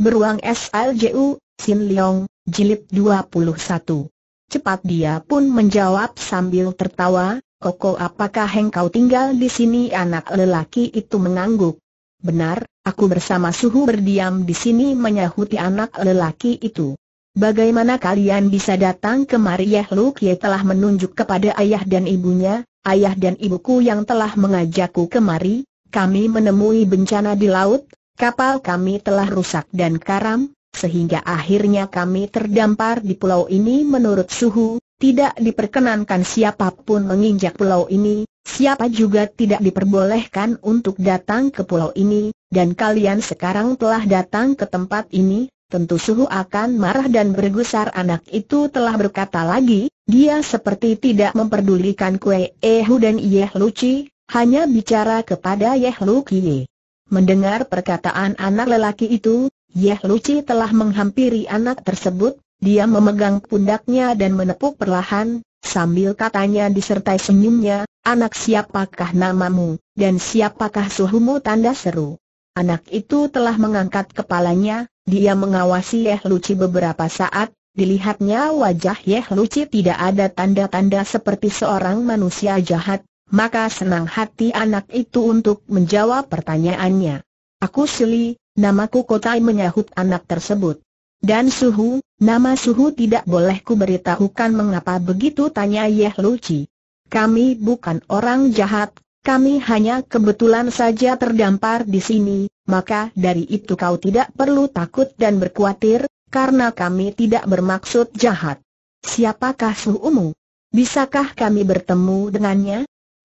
Beruang SLJU, Sin Leong, Jilid 21. Cepat dia pun menjawab sambil tertawa, Koko apakah engkau tinggal di sini anak lelaki itu mengangguk. Benar, aku bersama suhu berdiam di sini menyahuti anak lelaki itu. Bagaimana kalian bisa datang kemari Yehluk Ye telah menunjuk kepada ayah dan ibunya, ayah dan ibuku yang telah mengajakku kemari, kami menemui bencana di laut, kapal kami telah rusak dan karam, sehingga akhirnya kami terdampar di pulau ini menurut suhu, tidak diperkenankan siapapun menginjak pulau ini, siapa juga tidak diperbolehkan untuk datang ke pulau ini, dan kalian sekarang telah datang ke tempat ini, tentu suhu akan marah dan bergusar anak itu telah berkata lagi, dia seperti tidak memperdulikan kue Ehu dan Yeh Luci, hanya bicara kepada Yeh Luki. Mendengar perkataan anak lelaki itu, Yeh Luci telah menghampiri anak tersebut, dia memegang pundaknya dan menepuk perlahan, sambil katanya disertai senyumnya, anak siapakah namamu, dan siapakah suhumu tanda seru. Anak itu telah mengangkat kepalanya, dia mengawasi Yeh Luci beberapa saat, dilihatnya wajah Yeh Luci tidak ada tanda-tanda seperti seorang manusia jahat, maka senang hati anak itu untuk menjawab pertanyaannya. Aku Sili, namaku Kotai menyahut anak tersebut. Dan Suhu, nama Suhu tidak boleh ku beritahukan mengapa begitu tanya Yeh Luci. Kami bukan orang jahat, kami hanya kebetulan saja terdampar di sini, maka dari itu kau tidak perlu takut dan berkhawatir, karena kami tidak bermaksud jahat. Siapakah Suhumu? Bisakah kami bertemu dengannya?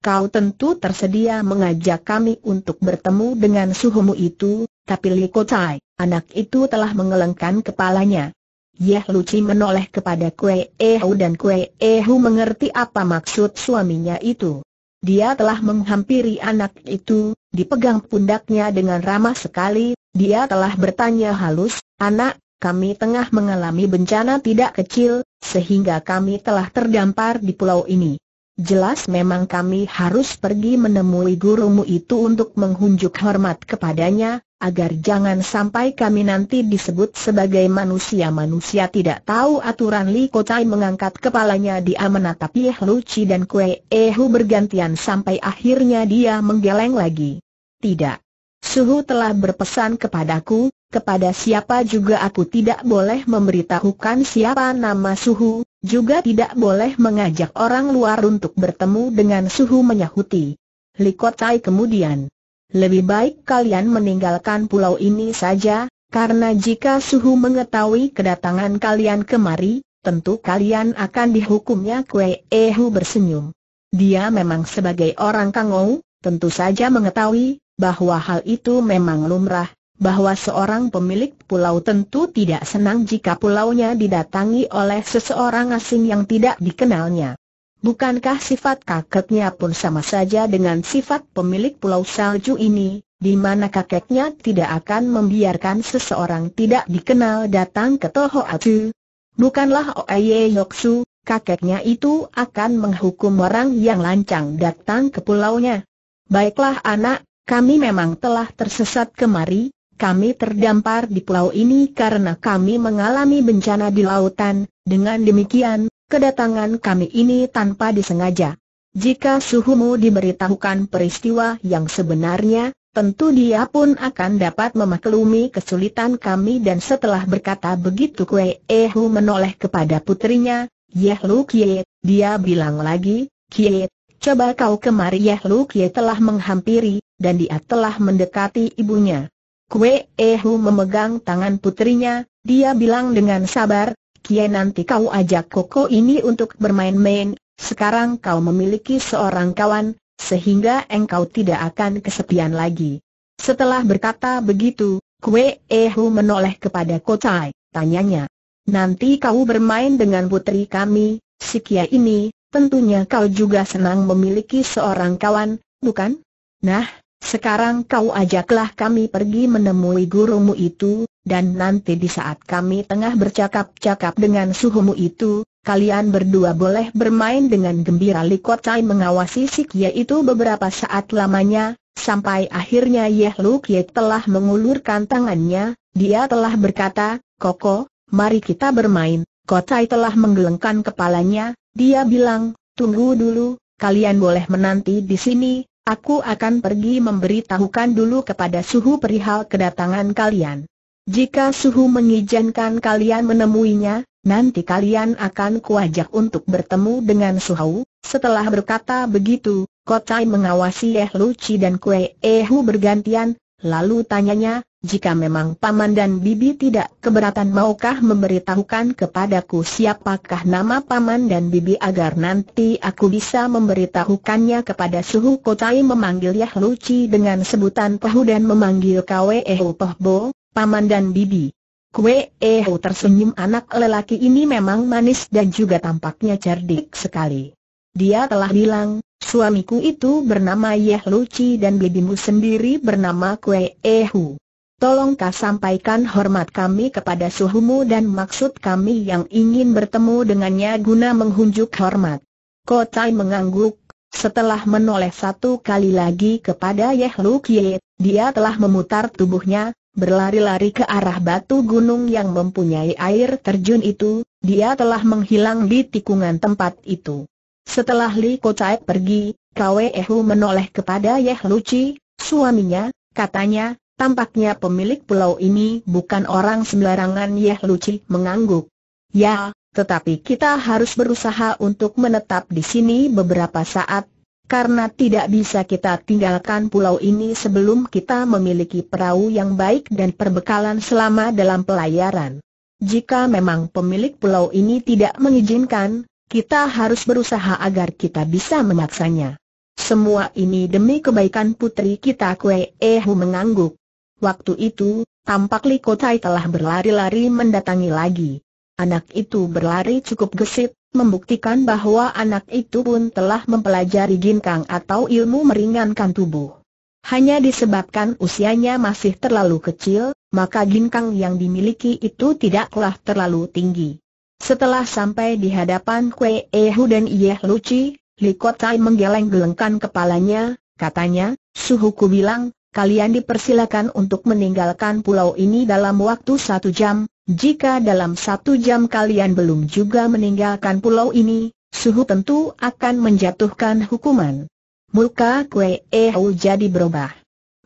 kau tentu tersedia mengajak kami untuk bertemu dengan suhumu itu, tapi Li Kotai, anak itu telah mengelengkan kepalanya. Yeh Luci menoleh kepada Kue Ehu dan Kue Ehu mengerti apa maksud suaminya itu. Dia telah menghampiri anak itu, dipegang pundaknya dengan ramah sekali, dia telah bertanya halus, anak, kami tengah mengalami bencana tidak kecil, sehingga kami telah terdampar di pulau ini. Jelas memang kami harus pergi menemui gurumu itu untuk menghunjuk hormat kepadanya, agar jangan sampai kami nanti disebut sebagai manusia-manusia tidak tahu aturan Li Kotai mengangkat kepalanya dia menatap Yeh Luci dan Kue Ehu bergantian sampai akhirnya dia menggeleng lagi. Tidak. Suhu telah berpesan kepadaku, kepada siapa juga aku tidak boleh memberitahukan siapa nama suhu, juga tidak boleh mengajak orang luar untuk bertemu dengan suhu menyahuti. Likotai kemudian, lebih baik kalian meninggalkan pulau ini saja, karena jika suhu mengetahui kedatangan kalian kemari, tentu kalian akan dihukumnya Kue Ehu bersenyum. Dia memang sebagai orang kangou, tentu saja mengetahui bahwa hal itu memang lumrah, bahwa seorang pemilik pulau tentu tidak senang jika pulaunya didatangi oleh seseorang asing yang tidak dikenalnya. Bukankah sifat kakeknya pun sama saja dengan sifat pemilik pulau salju ini, di mana kakeknya tidak akan membiarkan seseorang tidak dikenal datang ke Toho Atu? Bukanlah Oeye Yoksu, kakeknya itu akan menghukum orang yang lancang datang ke pulaunya. Baiklah anak, kami memang telah tersesat kemari, kami terdampar di pulau ini karena kami mengalami bencana di lautan, dengan demikian, kedatangan kami ini tanpa disengaja. Jika suhumu diberitahukan peristiwa yang sebenarnya, tentu dia pun akan dapat memaklumi kesulitan kami dan setelah berkata begitu Kue Ehu menoleh kepada putrinya, Yeh Lu Kie, dia bilang lagi, Kie, coba kau kemari Yeh Lu Kie telah menghampiri, dan dia telah mendekati ibunya. Kue Ehu memegang tangan putrinya, dia bilang dengan sabar, Kie nanti kau ajak Koko ini untuk bermain-main, sekarang kau memiliki seorang kawan, sehingga engkau tidak akan kesepian lagi. Setelah berkata begitu, Kue Ehu menoleh kepada Kocai, tanyanya. Nanti kau bermain dengan putri kami, si Kia ini, tentunya kau juga senang memiliki seorang kawan, bukan? Nah, sekarang kau ajaklah kami pergi menemui gurumu itu, dan nanti di saat kami tengah bercakap-cakap dengan suhumu itu, kalian berdua boleh bermain dengan gembira Likotai mengawasi si Kie itu beberapa saat lamanya, sampai akhirnya Yeh Lu telah mengulurkan tangannya, dia telah berkata, Koko, mari kita bermain, Kotai telah menggelengkan kepalanya, dia bilang, tunggu dulu, kalian boleh menanti di sini, Aku akan pergi memberitahukan dulu kepada suhu perihal kedatangan kalian. Jika suhu mengizinkan kalian menemuinya, nanti kalian akan kuajak untuk bertemu dengan suhu. Setelah berkata begitu, Kotai mengawasi Eh Luci dan Kue Ehu bergantian, lalu tanyanya, jika memang paman dan bibi tidak keberatan maukah memberitahukan kepadaku siapakah nama paman dan bibi agar nanti aku bisa memberitahukannya kepada suhu kotai memanggil Yah Luci dengan sebutan Pahu dan memanggil Kwe Ehu paman dan bibi. Kwe Ehu tersenyum anak lelaki ini memang manis dan juga tampaknya cerdik sekali. Dia telah bilang, suamiku itu bernama Yah Luci dan bibimu sendiri bernama Kwe Ehu tolong kau sampaikan hormat kami kepada suhumu dan maksud kami yang ingin bertemu dengannya guna menghunjuk hormat. Kotai mengangguk, setelah menoleh satu kali lagi kepada Yeh Lu dia telah memutar tubuhnya, berlari-lari ke arah batu gunung yang mempunyai air terjun itu, dia telah menghilang di tikungan tempat itu. Setelah Li Kotai pergi, Kwe menoleh kepada Yeh Lu Chi, suaminya, katanya, Tampaknya pemilik pulau ini bukan orang sembarangan Yeh Luci mengangguk. Ya, tetapi kita harus berusaha untuk menetap di sini beberapa saat, karena tidak bisa kita tinggalkan pulau ini sebelum kita memiliki perahu yang baik dan perbekalan selama dalam pelayaran. Jika memang pemilik pulau ini tidak mengizinkan, kita harus berusaha agar kita bisa memaksanya. Semua ini demi kebaikan putri kita Kue Ehu mengangguk. Waktu itu, tampak Li Tai telah berlari-lari mendatangi lagi. Anak itu berlari cukup gesit, membuktikan bahwa anak itu pun telah mempelajari ginkang atau ilmu meringankan tubuh. Hanya disebabkan usianya masih terlalu kecil, maka ginkang yang dimiliki itu tidaklah terlalu tinggi. Setelah sampai di hadapan Kue Ehu dan Yeh Luci, Kotai menggeleng-gelengkan kepalanya, katanya, suhuku bilang, kalian dipersilakan untuk meninggalkan pulau ini dalam waktu satu jam, jika dalam satu jam kalian belum juga meninggalkan pulau ini, suhu tentu akan menjatuhkan hukuman. Muka Kue Eau jadi berubah.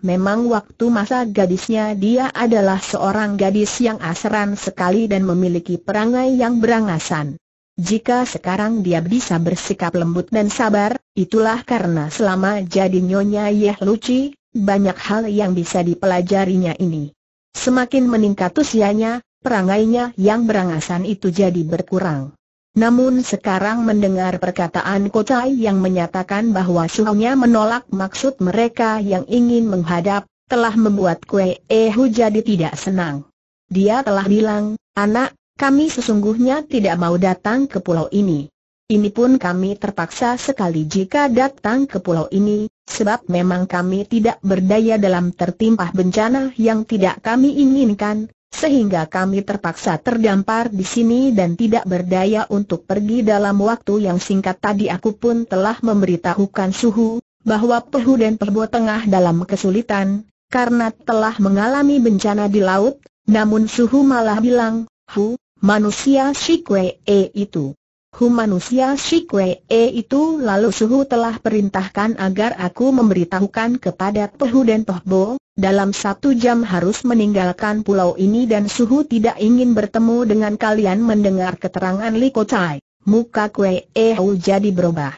Memang waktu masa gadisnya dia adalah seorang gadis yang aseran sekali dan memiliki perangai yang berangasan. Jika sekarang dia bisa bersikap lembut dan sabar, itulah karena selama jadi Nyonya Yeh Luci, banyak hal yang bisa dipelajarinya ini. Semakin meningkat usianya, perangainya yang berangasan itu jadi berkurang. Namun sekarang mendengar perkataan Kocai yang menyatakan bahwa suhunya menolak maksud mereka yang ingin menghadap, telah membuat Kue Ehu jadi tidak senang. Dia telah bilang, anak, kami sesungguhnya tidak mau datang ke pulau ini. Ini pun kami terpaksa sekali jika datang ke pulau ini, sebab memang kami tidak berdaya dalam tertimpa bencana yang tidak kami inginkan, sehingga kami terpaksa terdampar di sini dan tidak berdaya untuk pergi dalam waktu yang singkat tadi aku pun telah memberitahukan suhu, bahwa Pehu dan Perbo tengah dalam kesulitan, karena telah mengalami bencana di laut, namun suhu malah bilang, Hu, manusia si e itu Hu manusia Shikwe e itu lalu Suhu telah perintahkan agar aku memberitahukan kepada Pehu dan Pohbo, dalam satu jam harus meninggalkan pulau ini dan Suhu tidak ingin bertemu dengan kalian mendengar keterangan Li Kocai. Muka Kwe e Hu jadi berubah.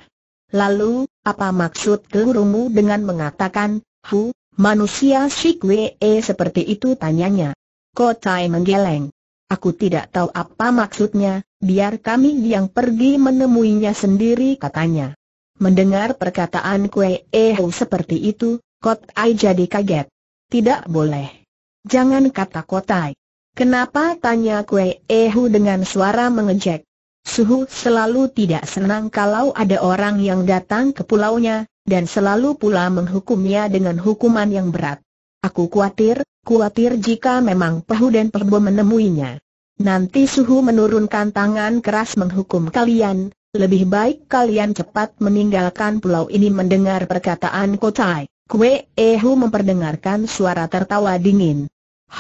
Lalu, apa maksud gurumu dengan mengatakan, Hu, manusia Shikwe e seperti itu tanyanya. Kocai menggeleng. Aku tidak tahu apa maksudnya, biar kami yang pergi menemuinya sendiri katanya. Mendengar perkataan Kue Eho seperti itu, Kot Ai jadi kaget. Tidak boleh. Jangan kata Kotai. Kenapa tanya Kue Ehu dengan suara mengejek? Suhu selalu tidak senang kalau ada orang yang datang ke pulaunya, dan selalu pula menghukumnya dengan hukuman yang berat. Aku khawatir, khawatir jika memang Pehu dan Perbo menemuinya. Nanti Suhu menurunkan tangan keras menghukum kalian, lebih baik kalian cepat meninggalkan pulau ini mendengar perkataan Kotai. Kue Ehu memperdengarkan suara tertawa dingin.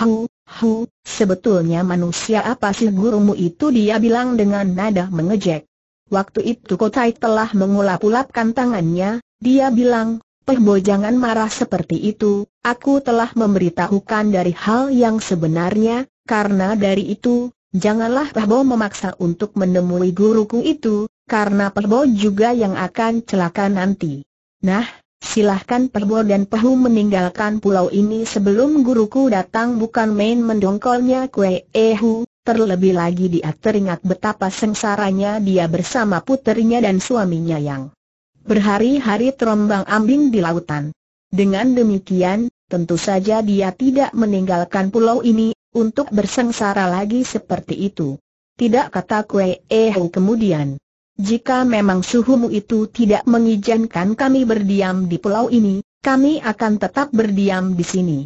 Hu, Hu, sebetulnya manusia apa sih gurumu itu dia bilang dengan nada mengejek. Waktu itu Kotai telah mengulap-ulapkan tangannya, dia bilang, Pehmo jangan marah seperti itu, aku telah memberitahukan dari hal yang sebenarnya, karena dari itu, janganlah Pehmo memaksa untuk menemui guruku itu, karena Pehmo juga yang akan celaka nanti. Nah, silahkan Pehmo dan Pehu meninggalkan pulau ini sebelum guruku datang bukan main mendongkolnya kue ehu, Terlebih lagi dia teringat betapa sengsaranya dia bersama putrinya dan suaminya yang Berhari-hari terombang ambing di lautan. Dengan demikian, tentu saja dia tidak meninggalkan pulau ini, untuk bersengsara lagi seperti itu. Tidak kata Kue Ehu kemudian. Jika memang suhumu itu tidak mengizinkan kami berdiam di pulau ini, kami akan tetap berdiam di sini.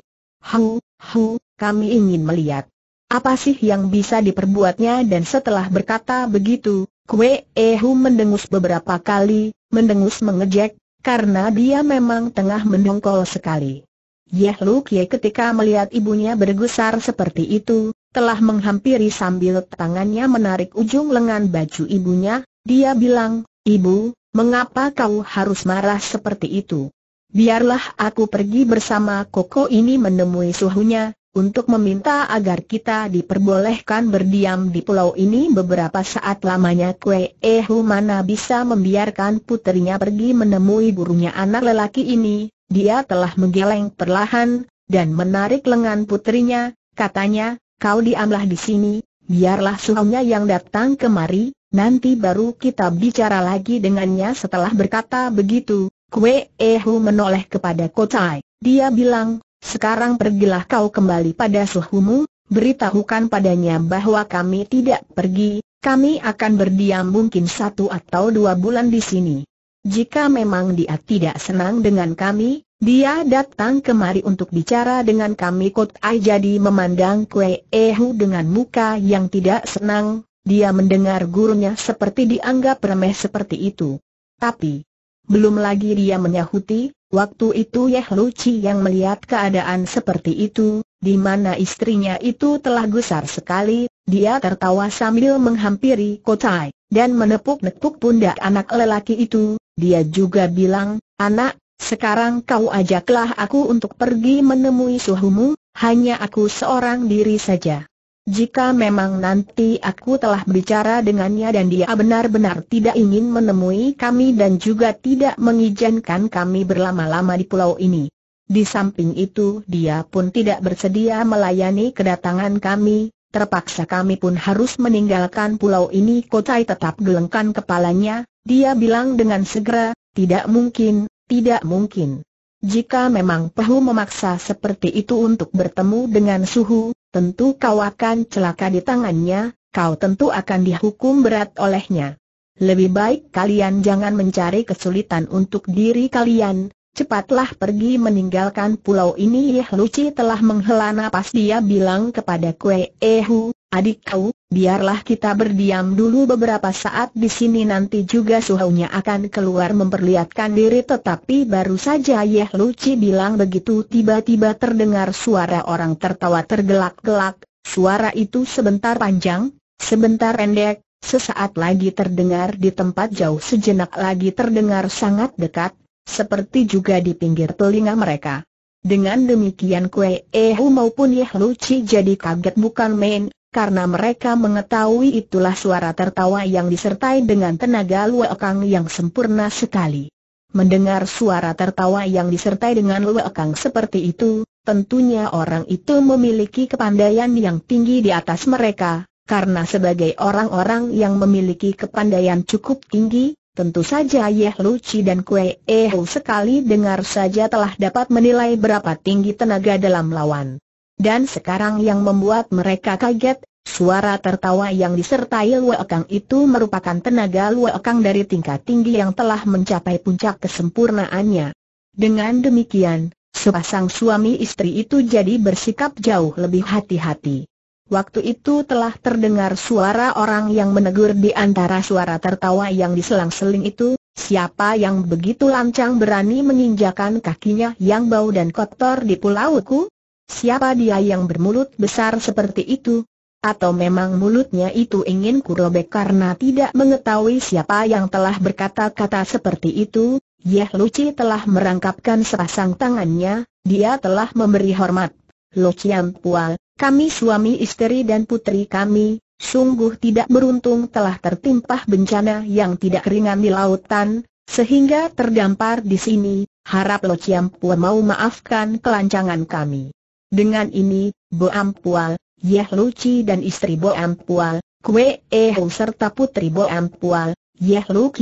Hu, hu, kami ingin melihat. Apa sih yang bisa diperbuatnya dan setelah berkata begitu, Kue Ehu mendengus beberapa kali, mendengus mengejek, karena dia memang tengah mendongkol sekali. Yeh Lu Kie ketika melihat ibunya bergusar seperti itu, telah menghampiri sambil tangannya menarik ujung lengan baju ibunya, dia bilang, Ibu, mengapa kau harus marah seperti itu? Biarlah aku pergi bersama Koko ini menemui suhunya, untuk meminta agar kita diperbolehkan berdiam di pulau ini beberapa saat lamanya Kue Ehu mana bisa membiarkan putrinya pergi menemui burunya anak lelaki ini, dia telah menggeleng perlahan, dan menarik lengan putrinya, katanya, kau diamlah di sini, biarlah suhunya yang datang kemari, nanti baru kita bicara lagi dengannya setelah berkata begitu, Kue Ehu menoleh kepada Kocai, dia bilang, sekarang pergilah kau kembali pada suhumu, beritahukan padanya bahwa kami tidak pergi, kami akan berdiam mungkin satu atau dua bulan di sini. Jika memang dia tidak senang dengan kami, dia datang kemari untuk bicara dengan kami Kot jadi memandang Kue Ehu dengan muka yang tidak senang, dia mendengar gurunya seperti dianggap remeh seperti itu. Tapi, belum lagi dia menyahuti, waktu itu Yeh Luci yang melihat keadaan seperti itu, di mana istrinya itu telah gusar sekali, dia tertawa sambil menghampiri Kotai, dan menepuk-nepuk pundak anak lelaki itu, dia juga bilang, anak, sekarang kau ajaklah aku untuk pergi menemui suhumu, hanya aku seorang diri saja. Jika memang nanti aku telah bicara dengannya dan dia benar-benar tidak ingin menemui kami dan juga tidak mengizinkan kami berlama-lama di pulau ini. Di samping itu dia pun tidak bersedia melayani kedatangan kami, terpaksa kami pun harus meninggalkan pulau ini Kotai tetap gelengkan kepalanya, dia bilang dengan segera, tidak mungkin, tidak mungkin. Jika memang Pehu memaksa seperti itu untuk bertemu dengan Suhu, tentu kau akan celaka di tangannya, kau tentu akan dihukum berat olehnya. Lebih baik kalian jangan mencari kesulitan untuk diri kalian, Cepatlah pergi meninggalkan pulau ini Yeh Luci telah menghela napas dia bilang kepada Kue Ehu, adik kau, biarlah kita berdiam dulu beberapa saat di sini nanti juga suhunya akan keluar memperlihatkan diri tetapi baru saja Yeh Luci bilang begitu tiba-tiba terdengar suara orang tertawa tergelak-gelak, suara itu sebentar panjang, sebentar pendek, sesaat lagi terdengar di tempat jauh sejenak lagi terdengar sangat dekat, seperti juga di pinggir telinga mereka. Dengan demikian Kue Ehu maupun Yehluci jadi kaget bukan main, karena mereka mengetahui itulah suara tertawa yang disertai dengan tenaga luakang yang sempurna sekali. Mendengar suara tertawa yang disertai dengan luakang seperti itu, tentunya orang itu memiliki kepandaian yang tinggi di atas mereka, karena sebagai orang-orang yang memiliki kepandaian cukup tinggi, tentu saja Yeh Luci dan Kue Ehu sekali dengar saja telah dapat menilai berapa tinggi tenaga dalam lawan. Dan sekarang yang membuat mereka kaget Suara tertawa yang disertai Luekang itu merupakan tenaga Luekang dari tingkat tinggi yang telah mencapai puncak kesempurnaannya. Dengan demikian, sepasang suami istri itu jadi bersikap jauh lebih hati-hati. Waktu itu telah terdengar suara orang yang menegur di antara suara tertawa yang diselang-seling itu, siapa yang begitu lancang berani menginjakan kakinya yang bau dan kotor di pulauku? Siapa dia yang bermulut besar seperti itu? Atau memang mulutnya itu ingin kurobek karena tidak mengetahui siapa yang telah berkata-kata seperti itu? Yeh Luci telah merangkapkan sepasang tangannya, dia telah memberi hormat. Lucian Pual, kami suami istri dan putri kami, sungguh tidak beruntung telah tertimpah bencana yang tidak ringan di lautan, sehingga terdampar di sini, harap Lo Pual mau maafkan kelancangan kami. Dengan ini, Bo Pual, Yeh Luci dan istri Bo Ampual, kwe Ehu serta putri Bo Ampual, Yeh Lu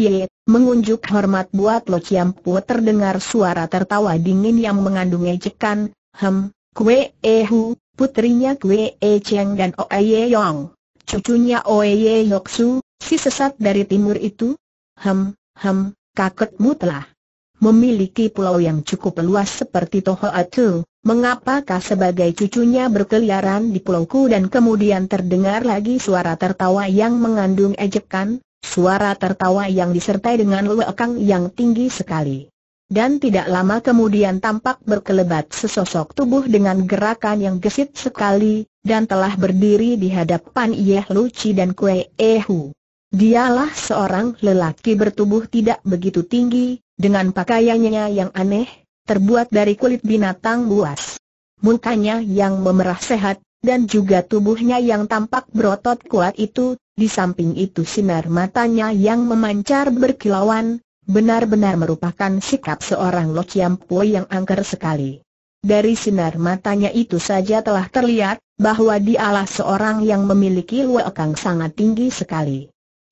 mengunjuk hormat buat Lo Ciampu terdengar suara tertawa dingin yang mengandung ejekan, Hem, kwe Ehu, putrinya kwe E Cheng dan Oe Ye Yong, cucunya Oe Ye Su, si sesat dari timur itu? Hem, hem, kakekmu telah memiliki pulau yang cukup luas seperti Toho Atul. Mengapakah sebagai cucunya berkeliaran di pulauku dan kemudian terdengar lagi suara tertawa yang mengandung ejekan, suara tertawa yang disertai dengan lekang yang tinggi sekali. Dan tidak lama kemudian tampak berkelebat sesosok tubuh dengan gerakan yang gesit sekali, dan telah berdiri di hadapan Yeh Luci dan Kue Ehu. Dialah seorang lelaki bertubuh tidak begitu tinggi, dengan pakaiannya yang aneh, terbuat dari kulit binatang buas. Mukanya yang memerah sehat, dan juga tubuhnya yang tampak berotot kuat itu, di samping itu sinar matanya yang memancar berkilauan, benar-benar merupakan sikap seorang Lo Chiam Po yang angker sekali. Dari sinar matanya itu saja telah terlihat, bahwa dialah seorang yang memiliki luakang sangat tinggi sekali.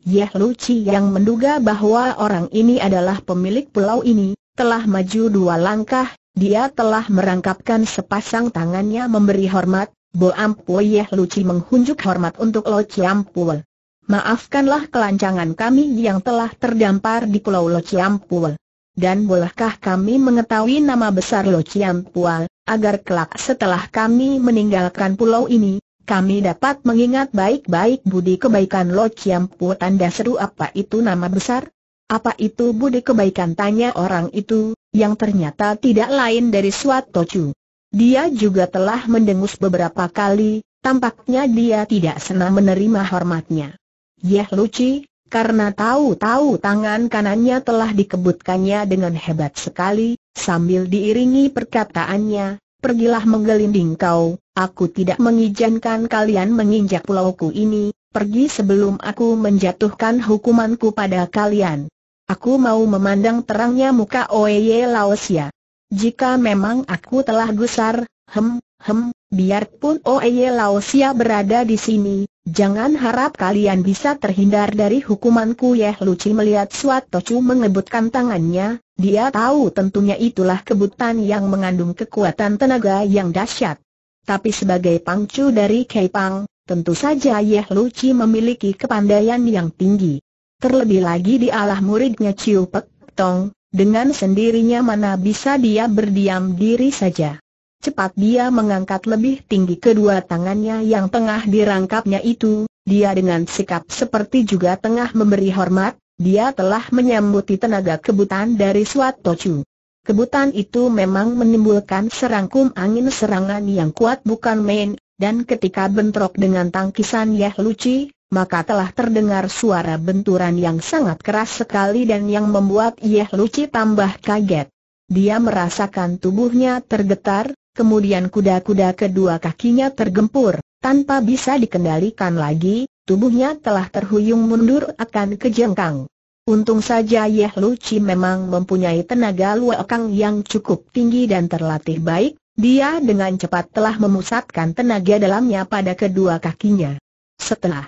Yeh Luci yang menduga bahwa orang ini adalah pemilik pulau ini, telah maju dua langkah, dia telah merangkapkan sepasang tangannya memberi hormat, Bo Yeh Luci menghunjuk hormat untuk Lo Ciampul. Maafkanlah kelancangan kami yang telah terdampar di Pulau Lo Ciampul. Dan bolehkah kami mengetahui nama besar Lo Ciampual, agar kelak setelah kami meninggalkan pulau ini, kami dapat mengingat baik-baik budi kebaikan Lo Ciampu tanda seru apa itu nama besar? Apa itu budi kebaikan tanya orang itu, yang ternyata tidak lain dari Swatocu. Dia juga telah mendengus beberapa kali, tampaknya dia tidak senang menerima hormatnya. Yah Luci, karena tahu-tahu tangan kanannya telah dikebutkannya dengan hebat sekali, sambil diiringi perkataannya, pergilah menggelinding kau, aku tidak mengizinkan kalian menginjak pulauku ini, pergi sebelum aku menjatuhkan hukumanku pada kalian. Aku mau memandang terangnya muka Oeye Laosia. Jika memang aku telah gusar, hem, hem, biarpun Oeye Laosia berada di sini, jangan harap kalian bisa terhindar dari hukumanku Yeh Luci melihat Suat Tocu mengebutkan tangannya, dia tahu tentunya itulah kebutan yang mengandung kekuatan tenaga yang dahsyat. Tapi sebagai pangcu dari Pang, tentu saja Yeh Luci memiliki kepandaian yang tinggi. Terlebih lagi dialah muridnya Ciu Pek Tong, dengan sendirinya mana bisa dia berdiam diri saja. Cepat dia mengangkat lebih tinggi kedua tangannya yang tengah dirangkapnya itu, dia dengan sikap seperti juga tengah memberi hormat, dia telah menyambuti tenaga kebutan dari Suat Tochu. Kebutan itu memang menimbulkan serangkum angin serangan yang kuat bukan main, dan ketika bentrok dengan tangkisan Yeh Luci, maka telah terdengar suara benturan yang sangat keras sekali dan yang membuat Yeh Luci tambah kaget. Dia merasakan tubuhnya tergetar, kemudian kuda-kuda kedua kakinya tergempur, tanpa bisa dikendalikan lagi, tubuhnya telah terhuyung mundur akan kejengkang. Untung saja Yeh Luci memang mempunyai tenaga luakang yang cukup tinggi dan terlatih baik, dia dengan cepat telah memusatkan tenaga dalamnya pada kedua kakinya. Setelah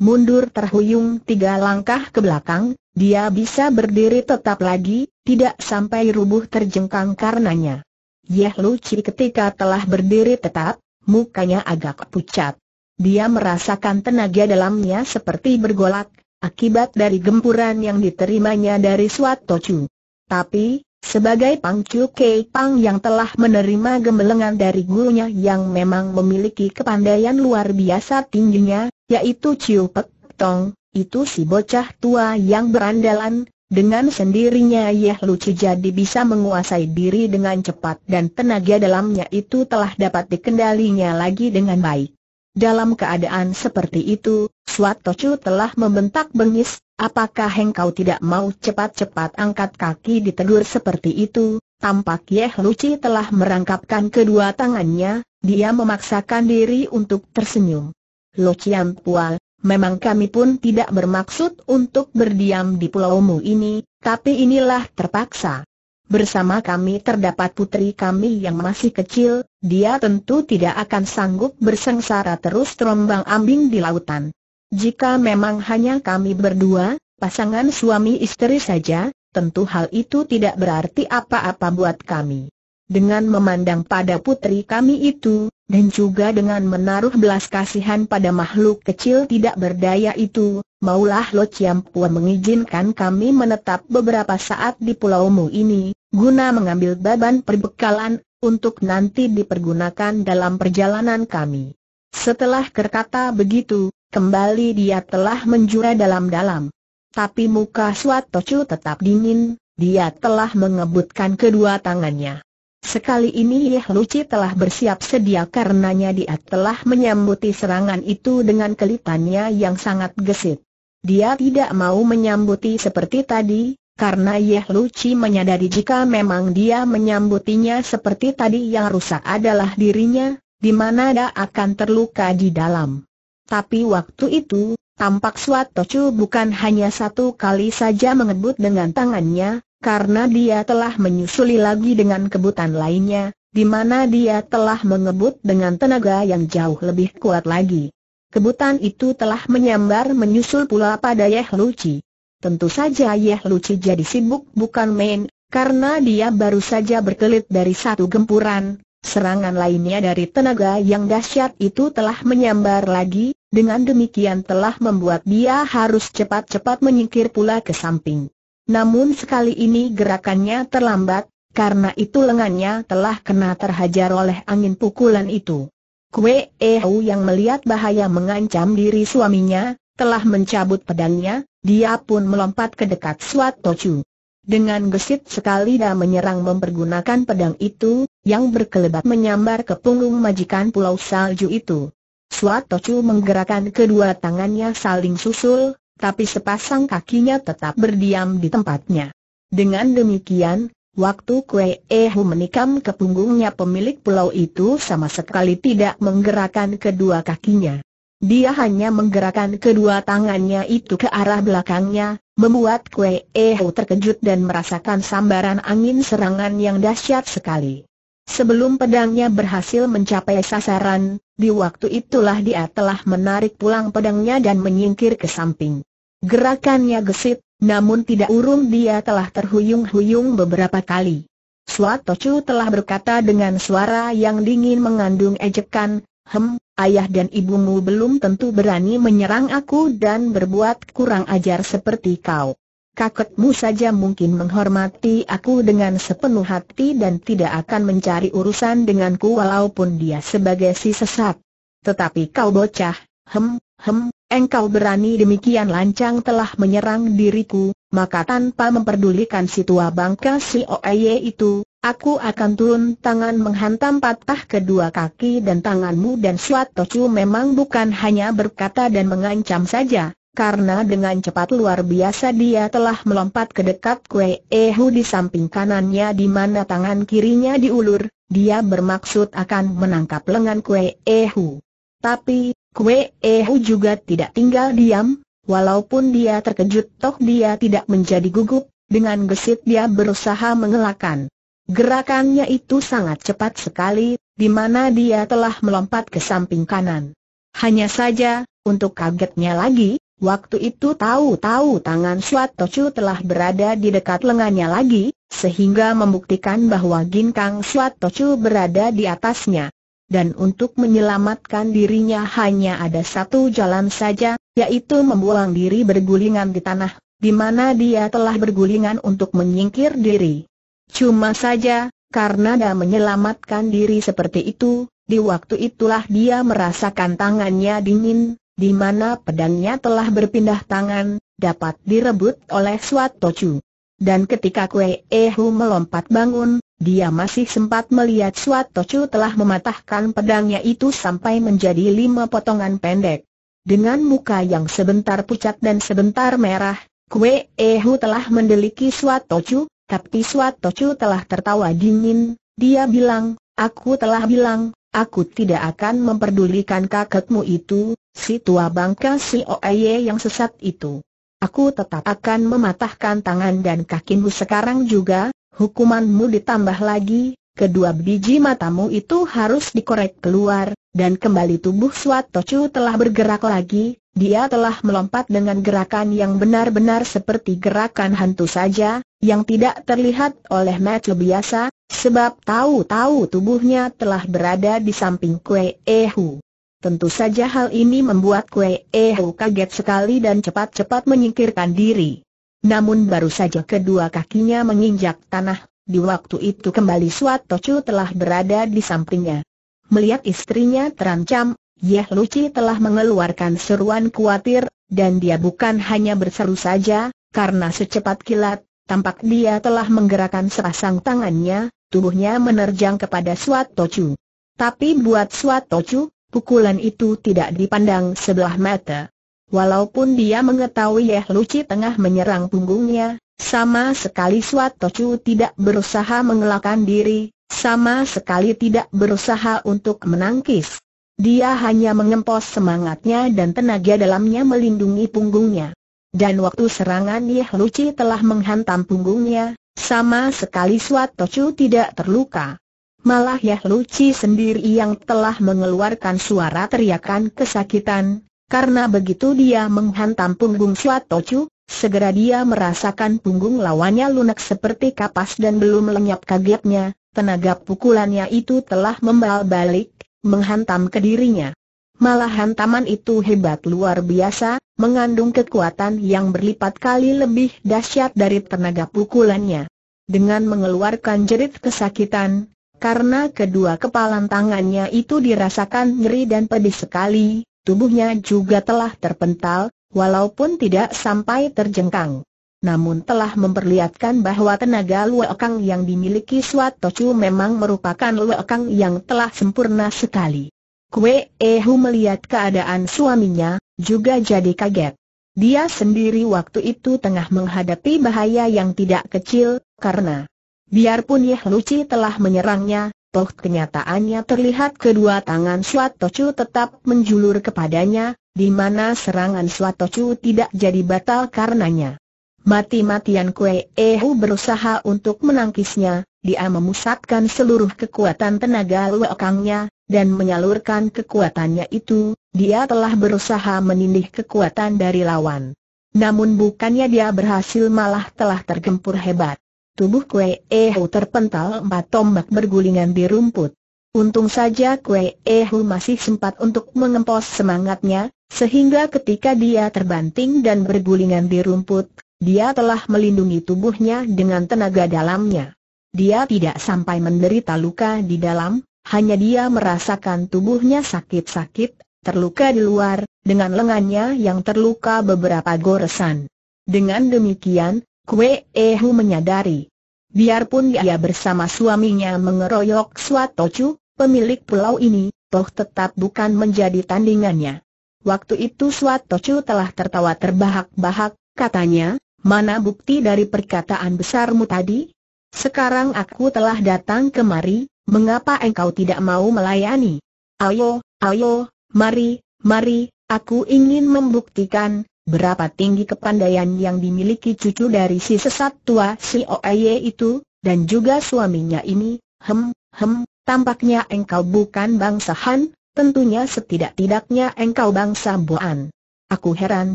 mundur terhuyung tiga langkah ke belakang, dia bisa berdiri tetap lagi, tidak sampai rubuh terjengkang karenanya. Yeh Luci ketika telah berdiri tetap, mukanya agak pucat. Dia merasakan tenaga dalamnya seperti bergolak, akibat dari gempuran yang diterimanya dari Swat Tochu. Tapi, sebagai Pang Chu Kei Pang yang telah menerima gembelengan dari gurunya yang memang memiliki kepandaian luar biasa tingginya, yaitu Chiu Pek Tong, itu si bocah tua yang berandalan, dengan sendirinya Yeh Lucu jadi bisa menguasai diri dengan cepat dan tenaga dalamnya itu telah dapat dikendalinya lagi dengan baik. Dalam keadaan seperti itu, Swat Tocu telah membentak bengis, apakah engkau tidak mau cepat-cepat angkat kaki ditegur seperti itu? Tampak Yeh Luci telah merangkapkan kedua tangannya, dia memaksakan diri untuk tersenyum. Lucian Pual, memang kami pun tidak bermaksud untuk berdiam di pulaumu ini, tapi inilah terpaksa. Bersama kami terdapat putri kami yang masih kecil, dia tentu tidak akan sanggup bersengsara terus terombang ambing di lautan. Jika memang hanya kami berdua, pasangan suami istri saja, tentu hal itu tidak berarti apa-apa buat kami. Dengan memandang pada putri kami itu, dan juga dengan menaruh belas kasihan pada makhluk kecil tidak berdaya itu, maulah Lo Chiampua mengizinkan kami menetap beberapa saat di pulaumu ini, guna mengambil beban perbekalan, untuk nanti dipergunakan dalam perjalanan kami. Setelah berkata begitu, kembali dia telah menjura dalam-dalam. Tapi muka Suat Tocu tetap dingin, dia telah mengebutkan kedua tangannya. Sekali ini Yeh Luci telah bersiap sedia karenanya dia telah menyambuti serangan itu dengan kelipannya yang sangat gesit. Dia tidak mau menyambuti seperti tadi, karena Yeh Luci menyadari jika memang dia menyambutinya seperti tadi yang rusak adalah dirinya, di mana dia akan terluka di dalam. Tapi waktu itu, tampak Suat Tocu bukan hanya satu kali saja mengebut dengan tangannya, karena dia telah menyusuli lagi dengan kebutan lainnya, di mana dia telah mengebut dengan tenaga yang jauh lebih kuat lagi. Kebutan itu telah menyambar menyusul pula pada Yeh Luci. Tentu saja Yeh Luci jadi sibuk bukan main, karena dia baru saja berkelit dari satu gempuran, serangan lainnya dari tenaga yang dahsyat itu telah menyambar lagi, dengan demikian telah membuat dia harus cepat-cepat menyingkir pula ke samping. Namun sekali ini gerakannya terlambat, karena itu lengannya telah kena terhajar oleh angin pukulan itu. Kue Ehu yang melihat bahaya mengancam diri suaminya, telah mencabut pedangnya, dia pun melompat ke dekat Suat Tochu. Dengan gesit sekali dia menyerang mempergunakan pedang itu, yang berkelebat menyambar ke punggung majikan pulau salju itu. Suat Tochu menggerakkan kedua tangannya saling susul, tapi sepasang kakinya tetap berdiam di tempatnya. Dengan demikian, waktu Kue Ehu menikam ke punggungnya pemilik pulau itu sama sekali tidak menggerakkan kedua kakinya. Dia hanya menggerakkan kedua tangannya itu ke arah belakangnya, membuat Kue Ehu terkejut dan merasakan sambaran angin serangan yang dahsyat sekali. Sebelum pedangnya berhasil mencapai sasaran, di waktu itulah dia telah menarik pulang pedangnya dan menyingkir ke samping. Gerakannya gesit, namun tidak urung dia telah terhuyung-huyung beberapa kali. Suat Tocu telah berkata dengan suara yang dingin mengandung ejekan, Hem, ayah dan ibumu belum tentu berani menyerang aku dan berbuat kurang ajar seperti kau. Kakekmu saja mungkin menghormati aku dengan sepenuh hati dan tidak akan mencari urusan denganku walaupun dia sebagai si sesat. Tetapi kau bocah, hem, hem, engkau berani demikian lancang telah menyerang diriku, maka tanpa memperdulikan si tua bangka si Oeye itu, aku akan turun tangan menghantam patah kedua kaki dan tanganmu dan Suat Tocu memang bukan hanya berkata dan mengancam saja. Karena dengan cepat luar biasa dia telah melompat ke dekat kue Ehu di samping kanannya di mana tangan kirinya diulur, dia bermaksud akan menangkap lengan kue Ehu. Tapi, Kue Ehu juga tidak tinggal diam, walaupun dia terkejut toh dia tidak menjadi gugup, dengan gesit dia berusaha mengelakkan. Gerakannya itu sangat cepat sekali, di mana dia telah melompat ke samping kanan. Hanya saja, untuk kagetnya lagi, waktu itu tahu-tahu tangan Suat Tocu telah berada di dekat lengannya lagi, sehingga membuktikan bahwa ginkang Suat Tocu berada di atasnya dan untuk menyelamatkan dirinya hanya ada satu jalan saja, yaitu membuang diri bergulingan di tanah, di mana dia telah bergulingan untuk menyingkir diri. Cuma saja, karena dia menyelamatkan diri seperti itu, di waktu itulah dia merasakan tangannya dingin, di mana pedangnya telah berpindah tangan, dapat direbut oleh Swat Tochu. Dan ketika Kue Ehu melompat bangun, dia masih sempat melihat Tocu telah mematahkan pedangnya itu sampai menjadi lima potongan pendek. Dengan muka yang sebentar pucat dan sebentar merah, Kue Ehu telah mendeliki Tocu, tapi Tocu telah tertawa dingin. Dia bilang, aku telah bilang, aku tidak akan memperdulikan kakekmu itu, si tua bangka si Oeye yang sesat itu. Aku tetap akan mematahkan tangan dan kakimu sekarang juga, Hukumanmu ditambah lagi, kedua biji matamu itu harus dikorek keluar, dan kembali tubuh Suat Tocu telah bergerak lagi, dia telah melompat dengan gerakan yang benar-benar seperti gerakan hantu saja, yang tidak terlihat oleh mata biasa, sebab tahu-tahu tubuhnya telah berada di samping Kue Ehu. Tentu saja hal ini membuat Kue Ehu kaget sekali dan cepat-cepat menyingkirkan diri. Namun baru saja kedua kakinya menginjak tanah, di waktu itu kembali Suat Tocu telah berada di sampingnya. Melihat istrinya terancam, Yeh Luci telah mengeluarkan seruan khawatir, dan dia bukan hanya berseru saja, karena secepat kilat, tampak dia telah menggerakkan serasang tangannya, tubuhnya menerjang kepada Suat Tocu. Tapi buat Suat Tocu, pukulan itu tidak dipandang sebelah mata. Walaupun dia mengetahui Yeh Luci tengah menyerang punggungnya, sama sekali Suat Tocu tidak berusaha mengelakkan diri, sama sekali tidak berusaha untuk menangkis. Dia hanya mengempos semangatnya dan tenaga dalamnya melindungi punggungnya. Dan waktu serangan Yeh Luci telah menghantam punggungnya, sama sekali Suat Tocu tidak terluka. Malah Yeh Luci sendiri yang telah mengeluarkan suara teriakan kesakitan, karena begitu dia menghantam punggung Suatocu, segera dia merasakan punggung lawannya lunak seperti kapas dan belum lenyap kagetnya, tenaga pukulannya itu telah membal balik, menghantam ke dirinya. Malah hantaman itu hebat luar biasa, mengandung kekuatan yang berlipat kali lebih dahsyat dari tenaga pukulannya. Dengan mengeluarkan jerit kesakitan, karena kedua kepalan tangannya itu dirasakan nyeri dan pedih sekali, Tubuhnya juga telah terpental, walaupun tidak sampai terjengkang. Namun telah memperlihatkan bahwa tenaga luekang yang dimiliki Suat Tocu memang merupakan luekang yang telah sempurna sekali. Kue Ehu melihat keadaan suaminya, juga jadi kaget. Dia sendiri waktu itu tengah menghadapi bahaya yang tidak kecil, karena biarpun Yeh Luci telah menyerangnya, Toh kenyataannya terlihat kedua tangan Swatocu tetap menjulur kepadanya, di mana serangan Swatocu tidak jadi batal karenanya. Mati-matian Kue Ehu berusaha untuk menangkisnya, dia memusatkan seluruh kekuatan tenaga luekangnya, dan menyalurkan kekuatannya itu, dia telah berusaha menindih kekuatan dari lawan. Namun bukannya dia berhasil malah telah tergempur hebat. Tubuh Kue Ehu terpental empat tombak bergulingan di rumput. Untung saja Kue Ehu masih sempat untuk mengempos semangatnya, sehingga ketika dia terbanting dan bergulingan di rumput, dia telah melindungi tubuhnya dengan tenaga dalamnya. Dia tidak sampai menderita luka di dalam, hanya dia merasakan tubuhnya sakit-sakit, terluka di luar, dengan lengannya yang terluka beberapa goresan. Dengan demikian, Kue Ehu menyadari. Biarpun dia bersama suaminya mengeroyok Swatocu, pemilik pulau ini, toh tetap bukan menjadi tandingannya. Waktu itu Swatocu telah tertawa terbahak-bahak, katanya, mana bukti dari perkataan besarmu tadi? Sekarang aku telah datang kemari, mengapa engkau tidak mau melayani? Ayo, ayo, mari, mari, aku ingin membuktikan, Berapa tinggi kepandaian yang dimiliki cucu dari si sesat tua si Oeye itu, dan juga suaminya ini, hem, hem, tampaknya engkau bukan bangsa Han, tentunya setidak-tidaknya engkau bangsa Boan. Aku heran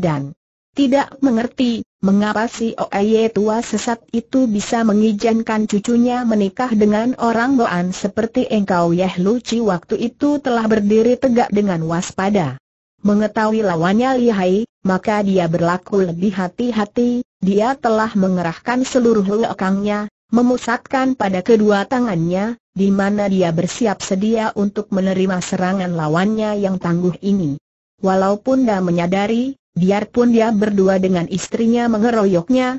dan tidak mengerti, mengapa si Oeye tua sesat itu bisa mengizinkan cucunya menikah dengan orang Boan seperti engkau Yeh Luci waktu itu telah berdiri tegak dengan waspada. Mengetahui lawannya lihai, maka dia berlaku lebih hati-hati, dia telah mengerahkan seluruh lekangnya, memusatkan pada kedua tangannya, di mana dia bersiap sedia untuk menerima serangan lawannya yang tangguh ini. Walaupun dia menyadari, biarpun dia berdua dengan istrinya mengeroyoknya,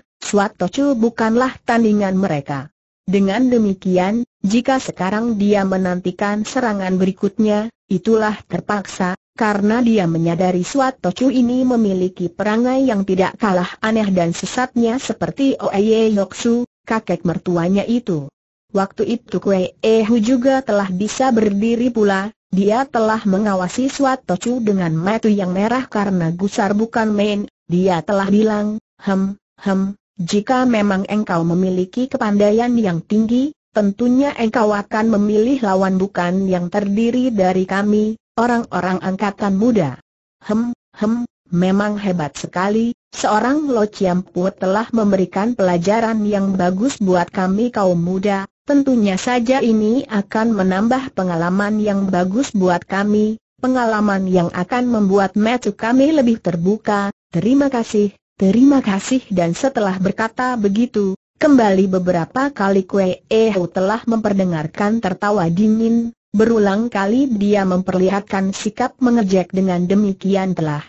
Tocu bukanlah tandingan mereka. Dengan demikian, jika sekarang dia menantikan serangan berikutnya, itulah terpaksa, karena dia menyadari suatu Tocu ini memiliki perangai yang tidak kalah aneh dan sesatnya seperti Oeye Yoksu, kakek mertuanya itu. Waktu itu Kue Ehu juga telah bisa berdiri pula, dia telah mengawasi suatu Tocu dengan metu yang merah karena gusar bukan main, dia telah bilang, hem, hem, jika memang engkau memiliki kepandaian yang tinggi, tentunya engkau akan memilih lawan bukan yang terdiri dari kami, Orang-orang angkatan muda. Hem, hem, memang hebat sekali, seorang Lo Chiampu telah memberikan pelajaran yang bagus buat kami kaum muda, tentunya saja ini akan menambah pengalaman yang bagus buat kami, pengalaman yang akan membuat metu kami lebih terbuka, terima kasih, terima kasih dan setelah berkata begitu, Kembali beberapa kali Kue Ehu telah memperdengarkan tertawa dingin, Berulang kali dia memperlihatkan sikap mengejek dengan demikian telah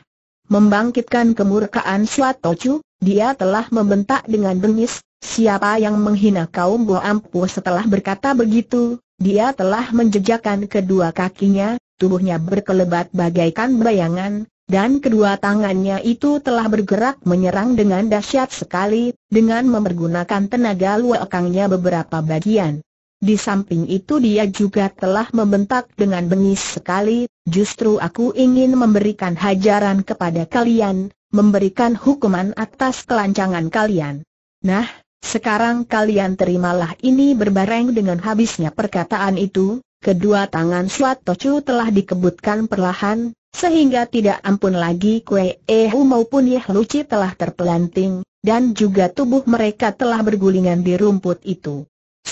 membangkitkan kemurkaan Suatocu, dia telah membentak dengan bengis, siapa yang menghina kaum Boampu setelah berkata begitu, dia telah menjejakkan kedua kakinya, tubuhnya berkelebat bagaikan bayangan, dan kedua tangannya itu telah bergerak menyerang dengan dahsyat sekali, dengan mempergunakan tenaga luakangnya beberapa bagian. Di samping itu dia juga telah membentak dengan bengis sekali, justru aku ingin memberikan hajaran kepada kalian, memberikan hukuman atas kelancangan kalian. Nah, sekarang kalian terimalah ini berbareng dengan habisnya perkataan itu, kedua tangan Suat Tocu telah dikebutkan perlahan, sehingga tidak ampun lagi Kue Ehu maupun Yeh Luci telah terpelanting, dan juga tubuh mereka telah bergulingan di rumput itu.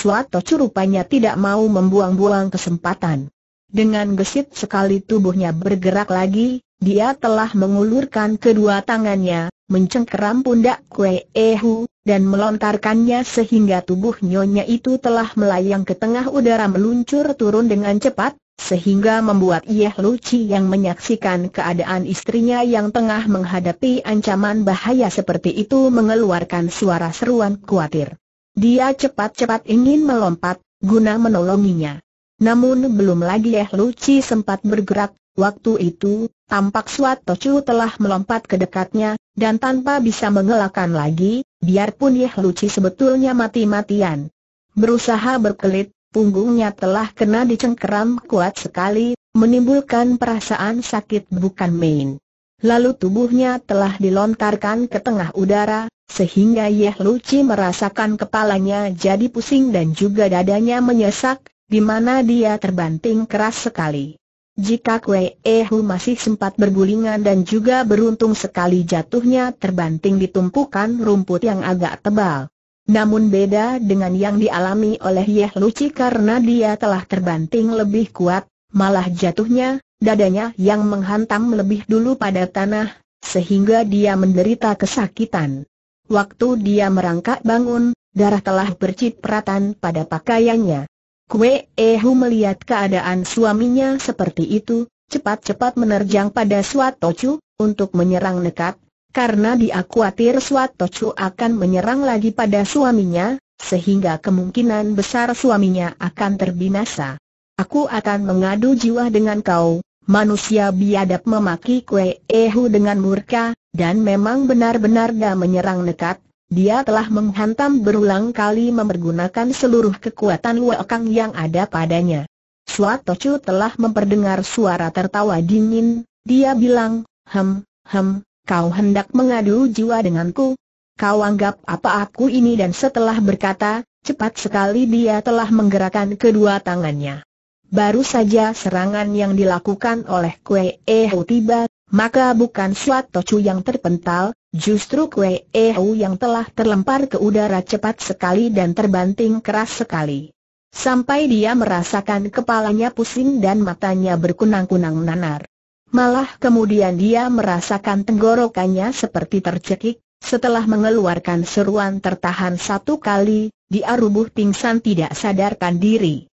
Tocu rupanya tidak mau membuang-buang kesempatan. Dengan gesit sekali tubuhnya bergerak lagi, dia telah mengulurkan kedua tangannya, mencengkeram pundak Kue Ehu, dan melontarkannya sehingga tubuh nyonya itu telah melayang ke tengah udara meluncur turun dengan cepat, sehingga membuat Yeh Luci yang menyaksikan keadaan istrinya yang tengah menghadapi ancaman bahaya seperti itu mengeluarkan suara seruan khawatir. Dia cepat-cepat ingin melompat, guna menolonginya. Namun belum lagi Eh Luci sempat bergerak, waktu itu, tampak Suat Tocu telah melompat ke dekatnya, dan tanpa bisa mengelakkan lagi, biarpun Eh Luci sebetulnya mati-matian. Berusaha berkelit, punggungnya telah kena dicengkeram kuat sekali, menimbulkan perasaan sakit bukan main. Lalu tubuhnya telah dilontarkan ke tengah udara, sehingga Yeh Luci merasakan kepalanya jadi pusing dan juga dadanya menyesak, di mana dia terbanting keras sekali. Jika Kue Ehu masih sempat bergulingan dan juga beruntung sekali jatuhnya terbanting di tumpukan rumput yang agak tebal. Namun beda dengan yang dialami oleh Yeh Luci karena dia telah terbanting lebih kuat, malah jatuhnya, dadanya yang menghantam lebih dulu pada tanah, sehingga dia menderita kesakitan. Waktu dia merangkak bangun, darah telah bercipratan pada pakaiannya. Kue Ehu melihat keadaan suaminya seperti itu, cepat-cepat menerjang pada Swatocu, untuk menyerang nekat, karena dia khawatir Swatocu akan menyerang lagi pada suaminya, sehingga kemungkinan besar suaminya akan terbinasa. Aku akan mengadu jiwa dengan kau, Manusia biadab memaki Kue Ehu dengan murka, dan memang benar-benar dia menyerang nekat. Dia telah menghantam berulang kali memergunakan seluruh kekuatan Luokang yang ada padanya. Suat Tocu telah memperdengar suara tertawa dingin, dia bilang, hem, hem, kau hendak mengadu jiwa denganku? Kau anggap apa aku ini dan setelah berkata, cepat sekali dia telah menggerakkan kedua tangannya baru saja serangan yang dilakukan oleh Kue Ehu tiba, maka bukan Suat Tocu yang terpental, justru Kue Ehu yang telah terlempar ke udara cepat sekali dan terbanting keras sekali. Sampai dia merasakan kepalanya pusing dan matanya berkunang-kunang nanar. Malah kemudian dia merasakan tenggorokannya seperti tercekik, setelah mengeluarkan seruan tertahan satu kali, dia rubuh pingsan tidak sadarkan diri.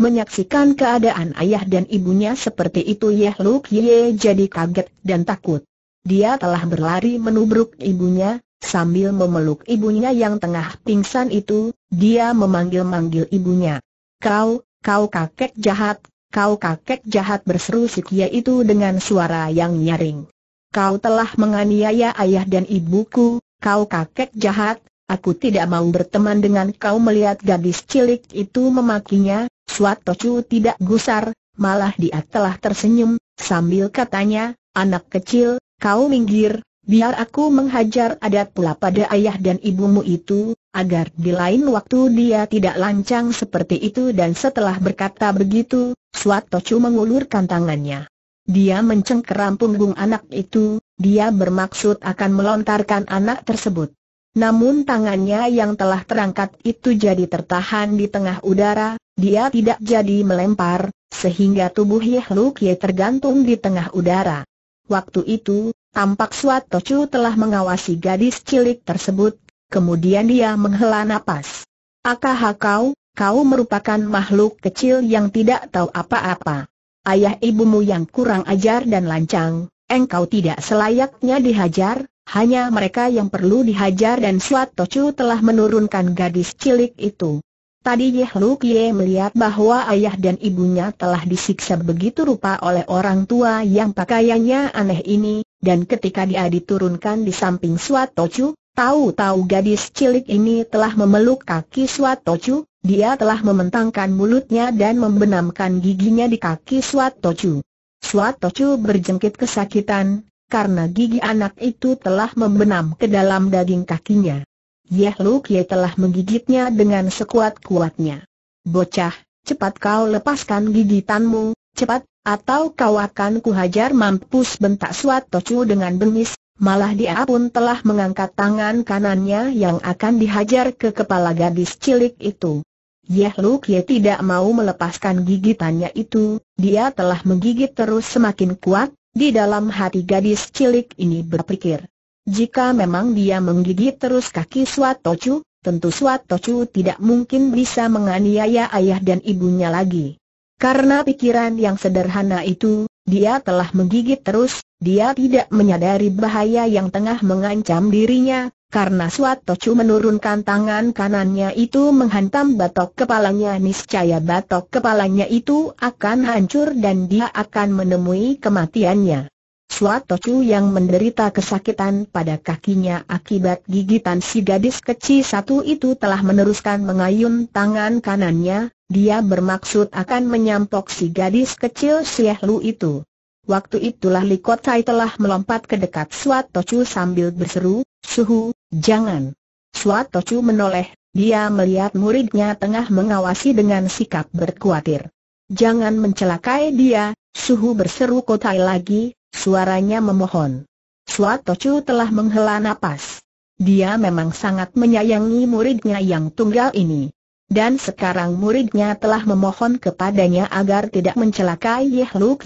Menyaksikan keadaan ayah dan ibunya seperti itu Yeh Luk Ye jadi kaget dan takut. Dia telah berlari menubruk ibunya, sambil memeluk ibunya yang tengah pingsan itu, dia memanggil-manggil ibunya. Kau, kau kakek jahat, kau kakek jahat berseru si itu dengan suara yang nyaring. Kau telah menganiaya ayah dan ibuku, kau kakek jahat, Aku tidak mau berteman dengan kau melihat gadis cilik itu memakinya, Suat Tocu tidak gusar, malah dia telah tersenyum, sambil katanya, anak kecil, kau minggir, biar aku menghajar adat pula pada ayah dan ibumu itu, agar di lain waktu dia tidak lancang seperti itu dan setelah berkata begitu, Suat Tocu mengulurkan tangannya. Dia mencengkeram punggung anak itu, dia bermaksud akan melontarkan anak tersebut. Namun tangannya yang telah terangkat itu jadi tertahan di tengah udara, dia tidak jadi melempar, sehingga tubuh Yeh Luk tergantung di tengah udara. Waktu itu, tampak Suat Tocu telah mengawasi gadis cilik tersebut, kemudian dia menghela napas. Akah kau, kau merupakan makhluk kecil yang tidak tahu apa-apa. Ayah ibumu yang kurang ajar dan lancang, engkau tidak selayaknya dihajar, hanya mereka yang perlu dihajar dan Suat Tocu telah menurunkan gadis cilik itu. Tadi Yeh Lu Kie melihat bahwa ayah dan ibunya telah disiksa begitu rupa oleh orang tua yang pakaiannya aneh ini, dan ketika dia diturunkan di samping Suat Tocu, tahu-tahu gadis cilik ini telah memeluk kaki Suat Tocu, dia telah mementangkan mulutnya dan membenamkan giginya di kaki Suat Tocu. Suat Tocu berjengkit kesakitan, karena gigi anak itu telah membenam ke dalam daging kakinya. Yeh Lu Kie telah menggigitnya dengan sekuat-kuatnya. Bocah, cepat kau lepaskan gigitanmu, cepat, atau kau akan kuhajar mampus bentak Suat Tocu dengan bengis, malah dia pun telah mengangkat tangan kanannya yang akan dihajar ke kepala gadis cilik itu. Yeh Lu Kie tidak mau melepaskan gigitannya itu, dia telah menggigit terus semakin kuat, di dalam hati gadis cilik ini berpikir, jika memang dia menggigit terus kaki Swatocu, tentu Swatocu tidak mungkin bisa menganiaya ayah dan ibunya lagi. Karena pikiran yang sederhana itu, dia telah menggigit terus, dia tidak menyadari bahaya yang tengah mengancam dirinya, karena Tocu menurunkan tangan kanannya itu menghantam batok kepalanya niscaya batok kepalanya itu akan hancur dan dia akan menemui kematiannya. Tocu yang menderita kesakitan pada kakinya akibat gigitan si gadis kecil satu itu telah meneruskan mengayun tangan kanannya, dia bermaksud akan menyampok si gadis kecil Siehlu itu. Waktu itulah Likot Sai telah melompat ke dekat Suat Tocu sambil berseru, Suhu, jangan. Suat Tocu menoleh, dia melihat muridnya tengah mengawasi dengan sikap berkuatir. Jangan mencelakai dia, Suhu berseru Kotai lagi, suaranya memohon. Suat Tocu telah menghela nafas. Dia memang sangat menyayangi muridnya yang tunggal ini. Dan sekarang muridnya telah memohon kepadanya agar tidak mencelakai Yeh Lu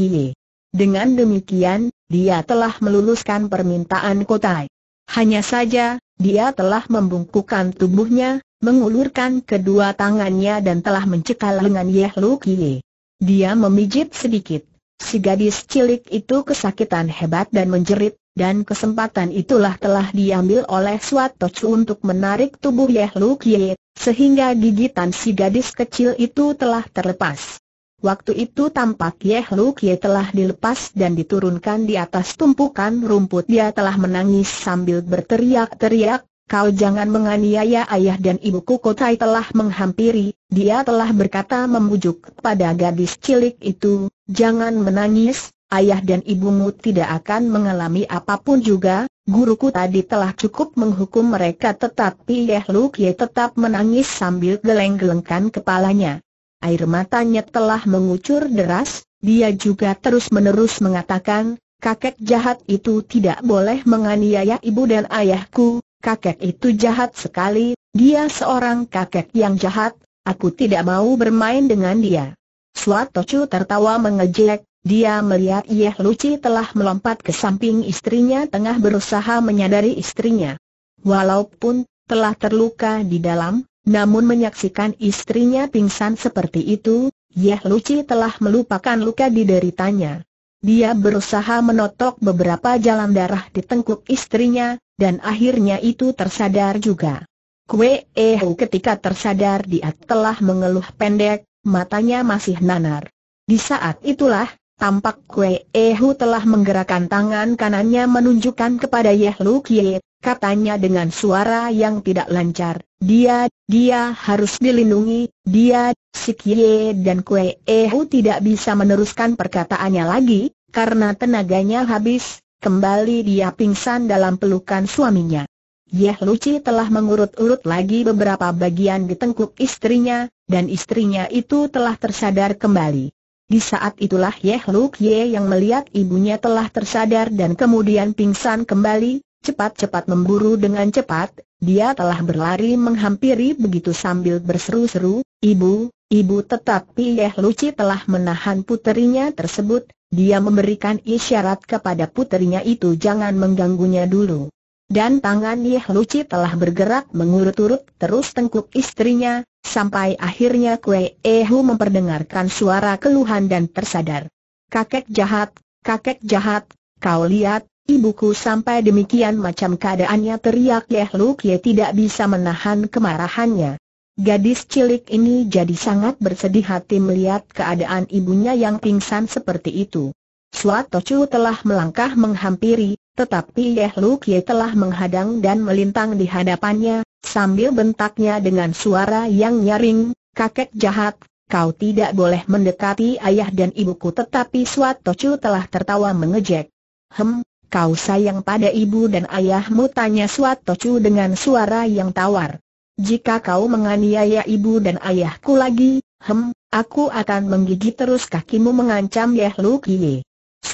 dengan demikian, dia telah meluluskan permintaan Kotai. Hanya saja, dia telah membungkukkan tubuhnya, mengulurkan kedua tangannya dan telah mencekal lengan Yeh Kie. Dia memijit sedikit. Si gadis cilik itu kesakitan hebat dan menjerit, dan kesempatan itulah telah diambil oleh Suat untuk menarik tubuh Yeh Kie, sehingga gigitan si gadis kecil itu telah terlepas. Waktu itu tampak Yeh Kie telah dilepas dan diturunkan di atas tumpukan rumput. Dia telah menangis sambil berteriak-teriak, kau jangan menganiaya ayah dan ibuku Kotai telah menghampiri. Dia telah berkata membujuk pada gadis cilik itu, jangan menangis, ayah dan ibumu tidak akan mengalami apapun juga. Guruku tadi telah cukup menghukum mereka tetapi Yeh Kie tetap menangis sambil geleng-gelengkan kepalanya air matanya telah mengucur deras, dia juga terus-menerus mengatakan, kakek jahat itu tidak boleh menganiaya ibu dan ayahku, kakek itu jahat sekali, dia seorang kakek yang jahat, aku tidak mau bermain dengan dia. Suatocu tertawa mengejek, dia melihat Yeh Luci telah melompat ke samping istrinya tengah berusaha menyadari istrinya. Walaupun telah terluka di dalam, namun menyaksikan istrinya pingsan seperti itu, Yeh Luci telah melupakan luka di deritanya. Dia berusaha menotok beberapa jalan darah di tengkuk istrinya, dan akhirnya itu tersadar juga. Kue Ehu ketika tersadar dia telah mengeluh pendek, matanya masih nanar. Di saat itulah, tampak Kue Ehu telah menggerakkan tangan kanannya menunjukkan kepada Yeh Luki katanya dengan suara yang tidak lancar, dia, dia harus dilindungi, dia, si Kie dan Kue Ehu tidak bisa meneruskan perkataannya lagi, karena tenaganya habis, kembali dia pingsan dalam pelukan suaminya. Yeh Luci telah mengurut-urut lagi beberapa bagian di tengkuk istrinya, dan istrinya itu telah tersadar kembali. Di saat itulah Yeh Luk yang melihat ibunya telah tersadar dan kemudian pingsan kembali, cepat-cepat memburu dengan cepat, dia telah berlari menghampiri begitu sambil berseru-seru, Ibu, Ibu tetapi Yeh Luci telah menahan puterinya tersebut, dia memberikan isyarat kepada puterinya itu jangan mengganggunya dulu. Dan tangan Yeh Luci telah bergerak mengurut-urut terus tengkuk istrinya, sampai akhirnya Kue Ehu memperdengarkan suara keluhan dan tersadar. Kakek jahat, kakek jahat, kau lihat, Ibuku sampai demikian macam keadaannya teriak Yeh Luk Ye tidak bisa menahan kemarahannya. Gadis cilik ini jadi sangat bersedih hati melihat keadaan ibunya yang pingsan seperti itu. Suat Tocu telah melangkah menghampiri, tetapi Yeh Luk Ye telah menghadang dan melintang di hadapannya, sambil bentaknya dengan suara yang nyaring, kakek jahat, kau tidak boleh mendekati ayah dan ibuku tetapi Suat Tocu telah tertawa mengejek. Hem, kau sayang pada ibu dan ayahmu tanya Suat Tocu dengan suara yang tawar. Jika kau menganiaya ibu dan ayahku lagi, hem, aku akan menggigit terus kakimu mengancam Yeh Lu Kie.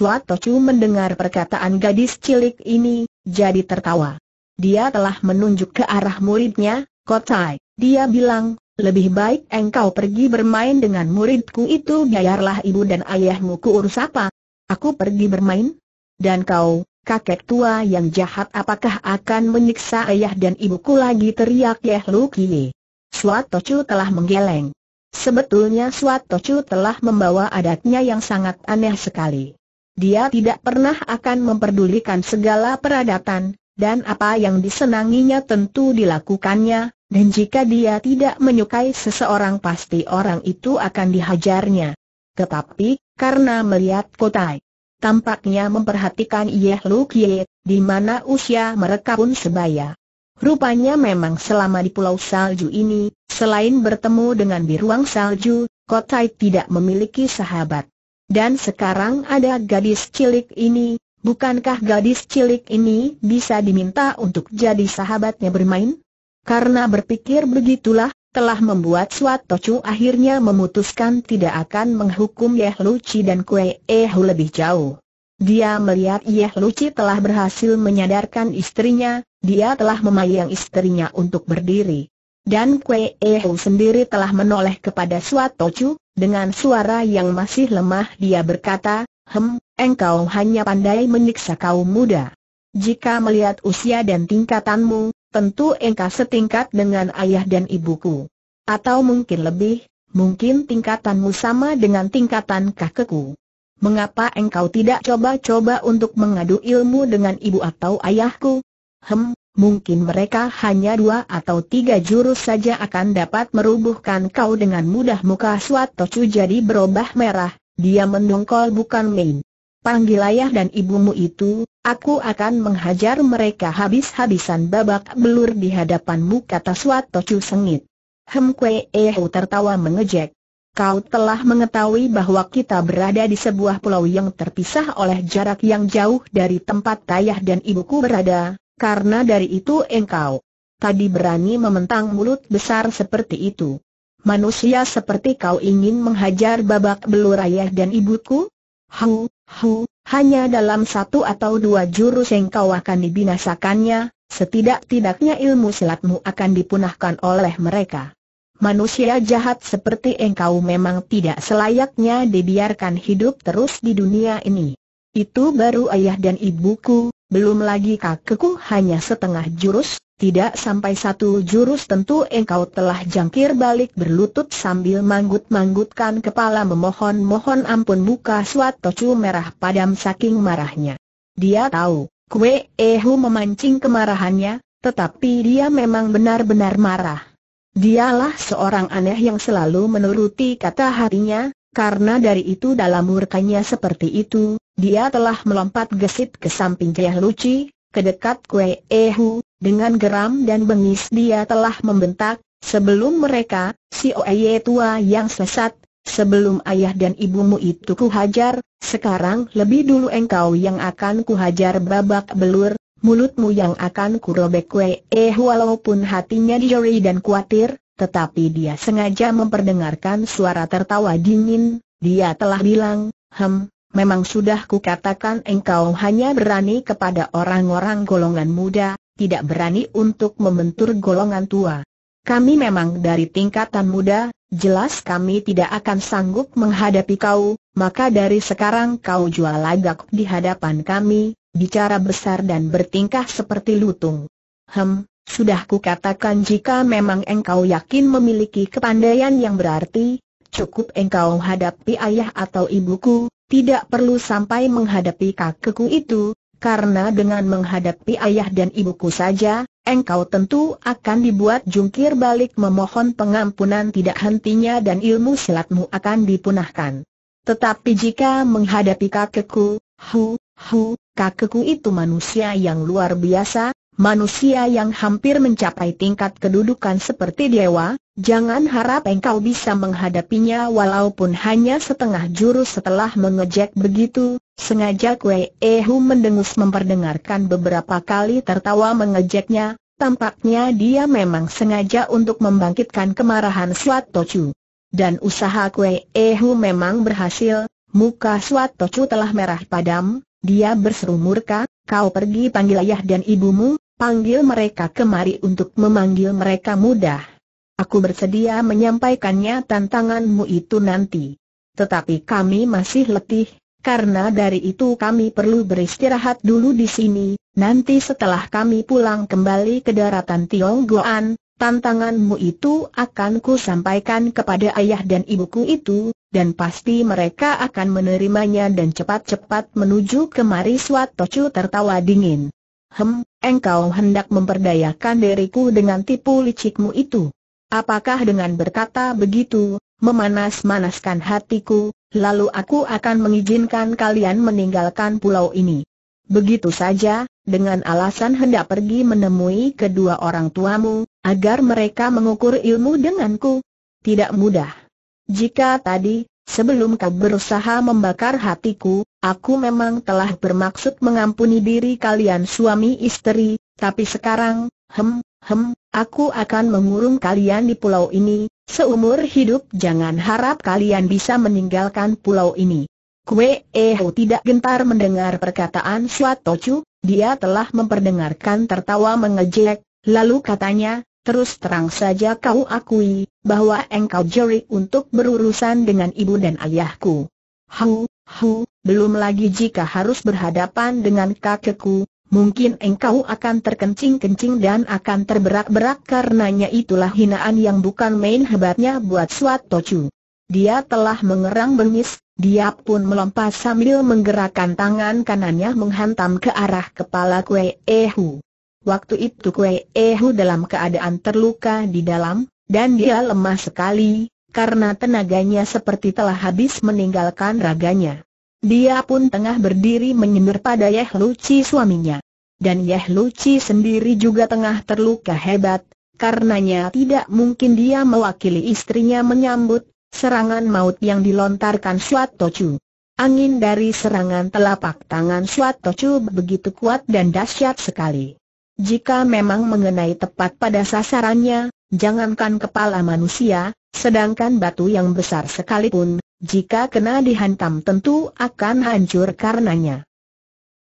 Tocu mendengar perkataan gadis cilik ini, jadi tertawa. Dia telah menunjuk ke arah muridnya, Kotai. Dia bilang, lebih baik engkau pergi bermain dengan muridku itu biarlah ibu dan ayahmu kuurus urus apa. Aku pergi bermain? Dan kau, kakek tua yang jahat apakah akan menyiksa ayah dan ibuku lagi teriak Yeh Lu Kie. Suat Tocu telah menggeleng. Sebetulnya Suat Tocu telah membawa adatnya yang sangat aneh sekali. Dia tidak pernah akan memperdulikan segala peradatan, dan apa yang disenanginya tentu dilakukannya, dan jika dia tidak menyukai seseorang pasti orang itu akan dihajarnya. Tetapi, karena melihat Kotai tampaknya memperhatikan Yeh Lu Kie, di mana usia mereka pun sebaya. Rupanya memang selama di Pulau Salju ini, selain bertemu dengan Biruang salju, Kotai tidak memiliki sahabat. Dan sekarang ada gadis cilik ini, bukankah gadis cilik ini bisa diminta untuk jadi sahabatnya bermain? Karena berpikir begitulah, telah membuat Suat Tocu akhirnya memutuskan tidak akan menghukum Yeh Luci dan Kue Ehu lebih jauh. Dia melihat Yeh Luci telah berhasil menyadarkan istrinya, dia telah memayang istrinya untuk berdiri. Dan Kue Ehu sendiri telah menoleh kepada Suat Tocu, dengan suara yang masih lemah dia berkata, Hem, engkau hanya pandai menyiksa kaum muda. Jika melihat usia dan tingkatanmu, tentu engkau setingkat dengan ayah dan ibuku. Atau mungkin lebih, mungkin tingkatanmu sama dengan tingkatan kakekku. Mengapa engkau tidak coba-coba untuk mengadu ilmu dengan ibu atau ayahku? Hem, mungkin mereka hanya dua atau tiga jurus saja akan dapat merubuhkan kau dengan mudah muka Suatocu jadi berubah merah, dia mendongkol bukan main panggil ayah dan ibumu itu, aku akan menghajar mereka habis-habisan babak belur di hadapanmu kata Swatocu Chu sengit. Hem Kwe Ehu oh, tertawa mengejek. Kau telah mengetahui bahwa kita berada di sebuah pulau yang terpisah oleh jarak yang jauh dari tempat ayah dan ibuku berada, karena dari itu engkau tadi berani mementang mulut besar seperti itu. Manusia seperti kau ingin menghajar babak belur ayah dan ibuku? Hau, Hu, hanya dalam satu atau dua jurus yang kau akan dibinasakannya, setidak-tidaknya ilmu silatmu akan dipunahkan oleh mereka. Manusia jahat seperti engkau memang tidak selayaknya dibiarkan hidup terus di dunia ini. Itu baru ayah dan ibuku, belum lagi kakekku hanya setengah jurus, tidak sampai satu jurus tentu engkau telah jangkir balik berlutut sambil manggut-manggutkan kepala memohon-mohon ampun muka Suat Tocu merah padam saking marahnya. Dia tahu, Kue Ehu memancing kemarahannya, tetapi dia memang benar-benar marah. Dialah seorang aneh yang selalu menuruti kata hatinya, karena dari itu dalam murkanya seperti itu, dia telah melompat gesit ke samping Jaya Luci, ke dekat Kue Ehu, dengan geram dan bengis dia telah membentak, sebelum mereka, si Oeye tua yang sesat, sebelum ayah dan ibumu itu kuhajar, sekarang lebih dulu engkau yang akan kuhajar babak belur, mulutmu yang akan kurobek kue. Eh walaupun hatinya dijeri dan khawatir, tetapi dia sengaja memperdengarkan suara tertawa dingin, dia telah bilang, hem, Memang sudah kukatakan engkau hanya berani kepada orang-orang golongan muda, tidak berani untuk membentur golongan tua. Kami memang dari tingkatan muda, jelas kami tidak akan sanggup menghadapi kau, maka dari sekarang kau jual lagak di hadapan kami, bicara besar dan bertingkah seperti lutung. Hem, sudah kukatakan jika memang engkau yakin memiliki kepandaian yang berarti, cukup engkau hadapi ayah atau ibuku, tidak perlu sampai menghadapi kakekku itu, karena dengan menghadapi ayah dan ibuku saja, engkau tentu akan dibuat jungkir balik memohon pengampunan tidak hentinya dan ilmu silatmu akan dipunahkan. Tetapi jika menghadapi kakekku, hu, hu, kakekku itu manusia yang luar biasa, manusia yang hampir mencapai tingkat kedudukan seperti dewa, jangan harap engkau bisa menghadapinya walaupun hanya setengah jurus setelah mengejek begitu, sengaja Kue Ehu mendengus memperdengarkan beberapa kali tertawa mengejeknya, tampaknya dia memang sengaja untuk membangkitkan kemarahan Suat Tochu. Dan usaha Kue Ehu memang berhasil, muka Suat Tochu telah merah padam, dia berseru murka, kau pergi panggil ayah dan ibumu, Panggil mereka kemari untuk memanggil mereka mudah. Aku bersedia menyampaikannya tantanganmu itu nanti. Tetapi kami masih letih, karena dari itu kami perlu beristirahat dulu di sini, nanti setelah kami pulang kembali ke daratan Tionggoan, tantanganmu itu akan ku sampaikan kepada ayah dan ibuku itu, dan pasti mereka akan menerimanya dan cepat-cepat menuju kemari Suat Tocu tertawa dingin. Hem, engkau hendak memperdayakan diriku dengan tipu licikmu itu. Apakah dengan berkata begitu, memanas-manaskan hatiku, lalu aku akan mengizinkan kalian meninggalkan pulau ini. Begitu saja, dengan alasan hendak pergi menemui kedua orang tuamu, agar mereka mengukur ilmu denganku. Tidak mudah. Jika tadi, Sebelum kau berusaha membakar hatiku, aku memang telah bermaksud mengampuni diri kalian suami istri, tapi sekarang, hem, hem, aku akan mengurung kalian di pulau ini, seumur hidup jangan harap kalian bisa meninggalkan pulau ini. Kue Eho tidak gentar mendengar perkataan Suatochu, dia telah memperdengarkan tertawa mengejek, lalu katanya, Terus terang saja kau akui, bahwa engkau juri untuk berurusan dengan ibu dan ayahku. Hu, hu, belum lagi jika harus berhadapan dengan kakekku, mungkin engkau akan terkencing-kencing dan akan terberak-berak karenanya itulah hinaan yang bukan main hebatnya buat Suat Tochu. Dia telah mengerang bengis, dia pun melompat sambil menggerakkan tangan kanannya menghantam ke arah kepala Kue Ehu. Waktu itu Kue Ehu dalam keadaan terluka di dalam, dan dia lemah sekali, karena tenaganya seperti telah habis meninggalkan raganya. Dia pun tengah berdiri menyendur pada Yeh Luci suaminya. Dan Yeh Luci sendiri juga tengah terluka hebat, karenanya tidak mungkin dia mewakili istrinya menyambut serangan maut yang dilontarkan Suat Tochu. Angin dari serangan telapak tangan Suat Tochu begitu kuat dan dahsyat sekali jika memang mengenai tepat pada sasarannya, jangankan kepala manusia, sedangkan batu yang besar sekalipun, jika kena dihantam tentu akan hancur karenanya.